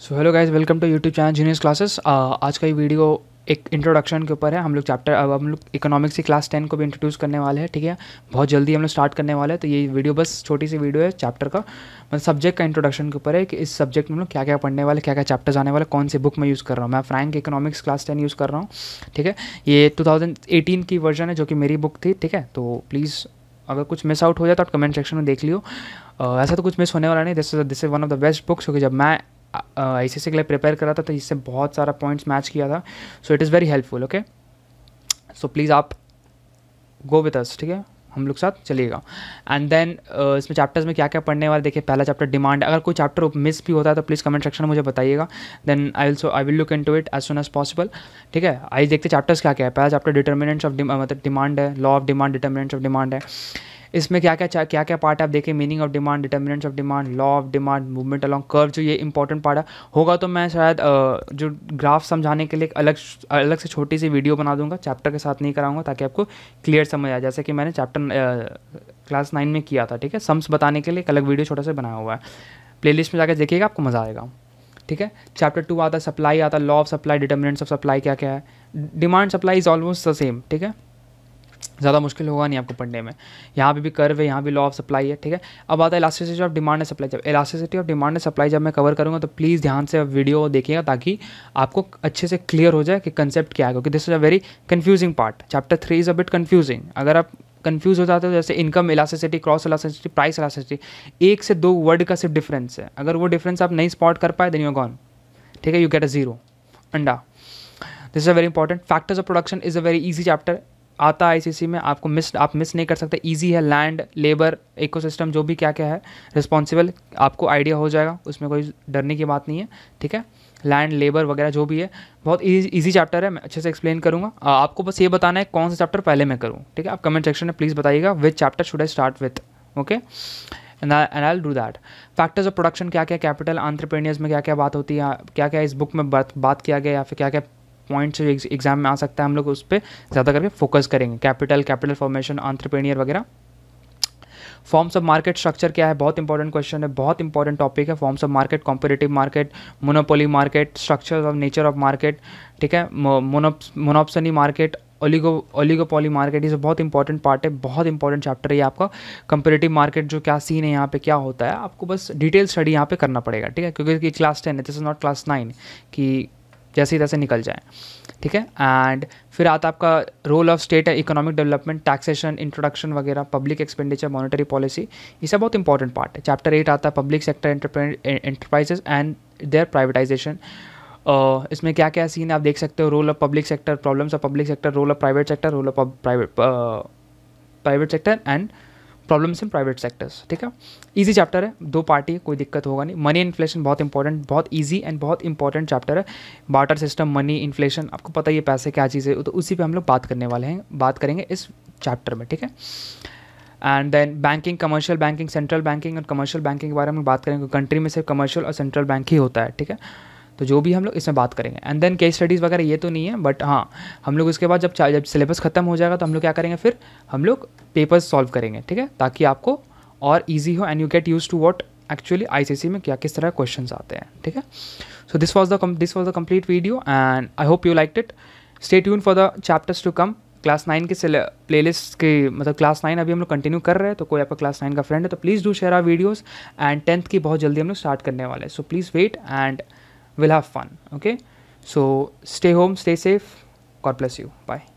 so hello guys welcome to YouTube channel genius classes आज का ये वीडियो एक इंट्रोडक्शन के ऊपर है हम लोग चैप्टर अब हम लोग इकोनॉमिक्स की क्लास टेन को भी इंट्रोड्यूस करने वाले हैं ठीक है बहुत जल्दी हम लोग स्टार्ट करने वाले हैं तो ये वीडियो बस छोटी सी वीडियो है चैप्टर का मतलब सब्जेक्ट का इंट्रोडक्शन के ऊपर है कि इस सब्जेक्ट में हम लोग क्या क्या पढ़ने वाले क्या क्या चैप्टर्स आने वाले कौन से बुक में यूज़ कर रहा हूँ मैं Frank economics class ten use कर रहा हूँ ठीक है ये टू की वर्जन है जो कि मेरी बुक थी ठीक है तो प्लीज़ अगर कुछ मिस आउट हो जाए तो आप कमेंट सेक्शन में देख लियो uh, ऐसा तो कुछ मिस होने वाला नहीं this this is one of the best books क्योंकि जब मैं आई के लिए प्रिपेयर करा था तो इससे बहुत सारा पॉइंट्स मैच किया था so it is very helpful okay so please आप गो विद अस ठीक है हम लोग साथ चलिएगा एंड देन uh, इसमें चैप्टर्स में क्या क्या पढ़ने वाले देखिए पहला चैप्टर डिमांड अगर कोई चैप्टर मिस भी होता है तो प्लीज़ कमेंट सेक्शन में मुझे बताइएगा then I will so I will look into it as soon as possible ठीक है आई देखते चैप्टर्स क्या क्या है पहला चैप्टर डिटर्मिनेंट्स ऑफ मतलब डिमांड है law of demand determinants of demand है इसमें क्या क्या क्या क्या पार्ट आप देखें meaning of demand determinants of demand law of demand movement along curve जो ये इंपॉर्टेंट पार्ट है होगा तो मैं शायद जो ग्राफ समझाने के लिए अलग अलग से छोटी सी वीडियो बना दूंगा चैप्टर के साथ नहीं कराऊंगा ताकि आपको क्लियर समझ आए जैसे कि मैंने चैप्टर क्लास नाइन में किया था ठीक है सम्स बताने के लिए एक अलग वीडियो छोटा सा बनाया हुआ है प्ले में जाकर देखिएगा आपको मज़ा आएगा ठीक है चैप्टर टू आता सप्लाई आता law of supply determinants of supply क्या क्या है demand supply is almost the same ठीक है ज़्यादा मुश्किल होगा नहीं आपको पढ़ने में यहाँ पे भी कर्व है यहाँ भी लॉ ऑफ सप्लाई है ठीक है अब आता है elasticity of demand and supply जब elasticity of demand and supply जब मैं कवर करूँगा तो प्लीज़ ध्यान से वीडियो देखिएगा ताकि आपको अच्छे से क्लियर हो जाए कि कंसेप्ट क्या है क्योंकि this is a very confusing part chapter three is a bit confusing अगर आप कन्फ्यूज हो जाते हो जैसे income elasticity cross elasticity price elasticity एक से दो वर्ड का सिर्फ डिफरेंस है अगर वो डिफरेंस आप नहीं स्पॉट कर पाए देन यू गॉन ठीक है यू गेट अ जीरो अंडा this is a very important factors of production is a very easy chapter आता है आईसीसी में आपको मिस आप मिस नहीं कर सकते इजी है लैंड लेबर इकोसिस्टम जो भी क्या क्या है रिस्पॉन्सिबल आपको आइडिया हो जाएगा उसमें कोई डरने की बात नहीं है ठीक है लैंड लेबर वगैरह जो भी है बहुत ईजी चैप्टर है मैं अच्छे से एक्सप्लेन करूँगा आपको बस ये बताना है कौन सा चैप्टर पहले मैं करूँ ठीक है आप कमेंट सेक्शन में प्लीज़ बताइएगा which chapter should I start with okay and I do that factors of production क्या क्या कैपिटल आंट्रप्रेनियर्स में क्या क्या बात होती है क्या क्या इस बुक में बात बात किया गया या फिर क्या क्या पॉइंट्स एग्जाम में आ सकता है हम लोग उस पर ज़्यादा करके फोकस करेंगे कैपिटल कैपिटल फॉर्मेशन ऑन्ट्रप्रेनियर वगैरह फॉर्म्स ऑफ मार्केट स्ट्रक्चर क्या है बहुत इंपॉर्टेंट क्वेश्चन है बहुत इंपॉर्टेंट टॉपिक है forms of market competitive market monopoly market structure of nature of market ठीक है monopsony market oligo oligopoly market ये सब बहुत इंपॉर्टेंट पार्ट है बहुत इंपॉर्टेंट चैप्टर है आपका कंपेरेटिव मार्केट जो क्या सीन है यहाँ पे क्या होता है आपको बस डिटेल स्टडी यहाँ पे करना पड़ेगा ठीक है क्योंकि क्लास टेन है this is not class nine कि जैसे तैसे निकल जाए ठीक है एंड फिर आता आपका रोल ऑफ स्टेट है इकोनॉमिक डेवलपमेंट टैक्सेशन इंट्रोडक्शन वगैरह पब्लिक एक्सपेंडिचर मॉनिटरी पॉलिसी ये सब बहुत इंपॉर्टेंट पार्ट है चैप्टर एट आता है public sector enterprises and their privatisation इसमें क्या क्या सीन आप देख सकते हो role of public sector problems of public sector role of private sector role of private private sector and problems in private sectors ठीक है ईजी चैप्टर है दो पार्टी है कोई दिक्कत होगा नहीं मनी इन्फ्लेशन बहुत इंपॉर्टेंट बहुत ईजी एंड बहुत इंपॉर्टेंट चैप्टर है बाटर सिस्टम मनी इन्फ्लेशन आपको पता ही है पैसे क्या चीज़ है तो उसी पर हम लोग बात करने वाले हैं बात करेंगे इस चैप्टर में ठीक है and then banking commercial banking central banking और कमर्शियल बैंकिंग के बारे में बात करेंगे कंट्री में सिर्फ कमर्शियल और सेंट्रल बैंक ही होता है ठीक है तो जो भी हम लोग इसमें बात करेंगे एंड देन केस स्टडीज़ वगैरह ये तो नहीं है बट हाँ हम लोग इसके बाद जब जब सिलेबस खत्म हो जाएगा तो हम लोग क्या करेंगे फिर हम लोग पेपर्स सॉल्व करेंगे ठीक है ताकि आपको और ईजी हो and you get use to what actually see में क्या किस तरह क्वेश्चन आते हैं ठीक है so this was the this was the complete video and I hope you like it stay tune for the chapters to come class nine के playlist के मतलब क्लास नाइन अभी हम लोग कंटिन्यू कर रहे हैं तो कोई आपका क्लास नाइन का फ्रेंड है तो please do share our videos and tenth की बहुत जल्दी हम लोग स्टार्ट करने वाले हैं so please wait and we'll have fun okay so stay home stay safe god bless you bye